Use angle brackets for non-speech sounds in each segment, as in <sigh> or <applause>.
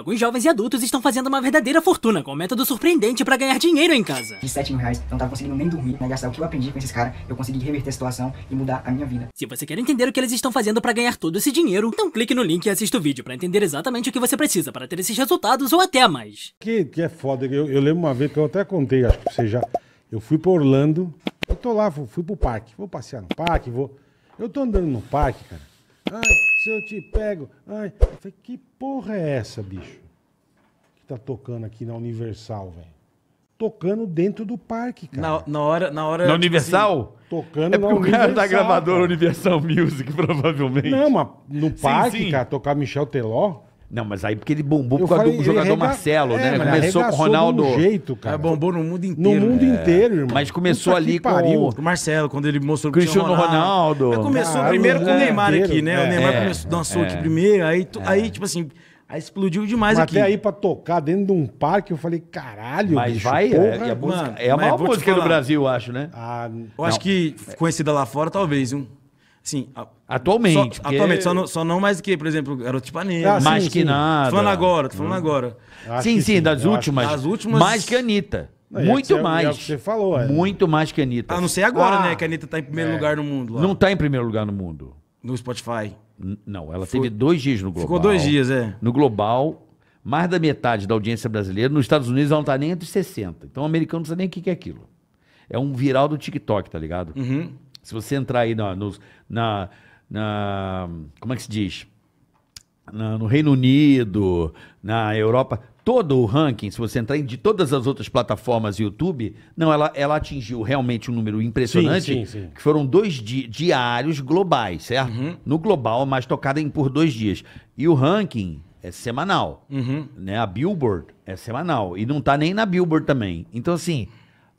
alguns jovens e adultos estão fazendo uma verdadeira fortuna com um método surpreendente para ganhar dinheiro em casa. De 7 mil reais, não tava conseguindo nem dormir, né? Gastar o que eu aprendi com esses caras, eu consegui reverter a situação e mudar a minha vida. Se você quer entender o que eles estão fazendo para ganhar todo esse dinheiro, então clique no link e assista o vídeo para entender exatamente o que você precisa para ter esses resultados ou até mais. Que, que é foda, eu, eu lembro uma vez que eu até contei, acho que você já. Eu fui pra Orlando, eu tô lá, fui, fui pro parque, vou passear no parque, vou. Eu tô andando no parque, cara. Ai, se eu te pego. Ai. Eu falei, que porra é essa, bicho? Que tá tocando aqui na Universal, velho? Tocando dentro do parque, cara. Na, na hora. Na, hora, na tipo Universal? Assim, tocando é porque o cara da tá gravadora Universal Music, <laughs> provavelmente. Não, mas no sim, parque, sim. cara, tocar Michel Teló. Não, mas aí porque ele bombou eu por causa falei, do jogador rega... Marcelo, né? é, né? Começou com o Ronaldo. Um jeito, cara. É, bombou no mundo inteiro. No mundo é. inteiro, irmão. Mas começou Puta ali com pariu. o Marcelo, quando ele mostrou o Cristiano Ronaldo. Ronaldo. começou ah, primeiro com o Neymar aqui, né? O é. Neymar é. começou, dançou é. aqui primeiro, aí, aí tipo assim. Aí explodiu demais mas aqui. Até aí pra tocar dentro de um parque, eu falei, caralho, mas bicho, vai, porra, é, a música, mano, é a maior música do Brasil, acho, né? Ah, eu acho que conhecida lá fora, talvez, um. Sim. A... Atualmente. Só, porque... Atualmente, só não, só não, mais que, por exemplo, Garoto de Ipanema. Ah, mais sim, que sim. nada. Tô falando agora, tô falando hum. agora. Acho sim, sim, das últimas. Das últimas. Mais que a Anitta. Não, é muito é, é mais. É você falou, é. Muito mais que a Anitta. Ah, não sei agora, ah, né? Que a Anitta tá em primeiro é. lugar no mundo. Lá. Não tá em primeiro lugar no mundo. No Spotify. N não, ela Foi... teve dois dias no Global. Ficou dois dias, é. No Global, mais da metade da audiência brasileira. Nos Estados Unidos ela não tá nem entre 60. Então o americano não sabe nem o que é aquilo. É um viral do TikTok, tá ligado? Uhum. Se você entrar aí na, nos, na, na, como é que se diz? Na, no Reino Unido, na Europa, todo o ranking, se você entrar em de todas as outras plataformas YouTube, não, ela, ela atingiu realmente um número impressionante, sim, sim, sim. que foram dois di diários globais, certo? Uhum. No global, mais tocada em por dois dias. E o ranking é semanal, uhum. né? A Billboard é semanal e não tá nem na Billboard também. Então assim,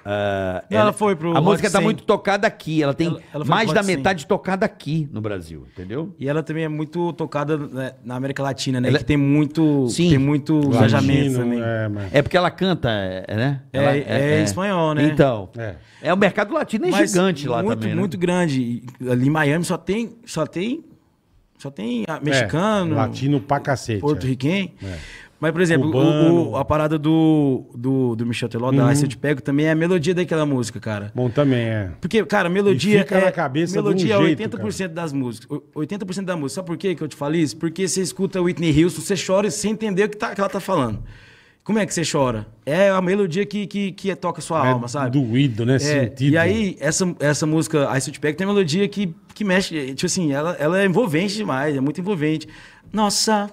Uh, ela, ela, foi pro. A música está muito tocada aqui. Ela tem ela, ela mais da metade tocada aqui no Brasil, entendeu? E ela também é muito tocada né, na América Latina, né? Ela... Que tem muito. Sim. Tem muito engajamento também. É, mas... é, porque ela canta, é, né? É, é, é, é, espanhol, né? Então. É. o é mercado latino é mas gigante muito, lá também. Muito, né? muito grande. Ali em Miami só tem. Só tem. Só tem ah, mexicano. latino pra cacete. Porto-riquenho. Mas, por exemplo, o, o, a parada do, do, do Michel Teló, uhum. da Ice Eu Te Pego, também é a melodia daquela música, cara. Bom, também é. Porque, cara, melodia. E fica é, na cabeça Melodia um é 80% jeito, das músicas. 80% da música. Sabe por quê que eu te falo isso? Porque você escuta Whitney Houston, você chora sem entender o que, tá, que ela tá falando. Como é que você chora? É a melodia que, que, que é, toca sua é alma, sabe? Doído, né? É, Sentido. E aí, essa, essa música, Ice Eu Te Pego, tem uma melodia que, que mexe. Tipo assim, ela, ela é envolvente demais, é muito envolvente. Nossa,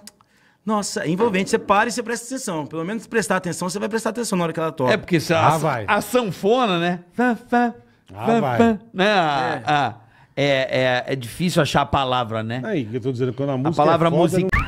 nossa, é envolvente. Você para e você presta atenção. Pelo menos prestar atenção, você vai prestar atenção na hora que ela toca. É porque a, ah, vai. a sanfona, né? Fã, fã, ah, fã, vai. Fã, né? A, ah, é. A, ah. é, é, é difícil achar a palavra, né? Aí, eu tô dizendo, quando a música. A é palavra é foda, música. Não...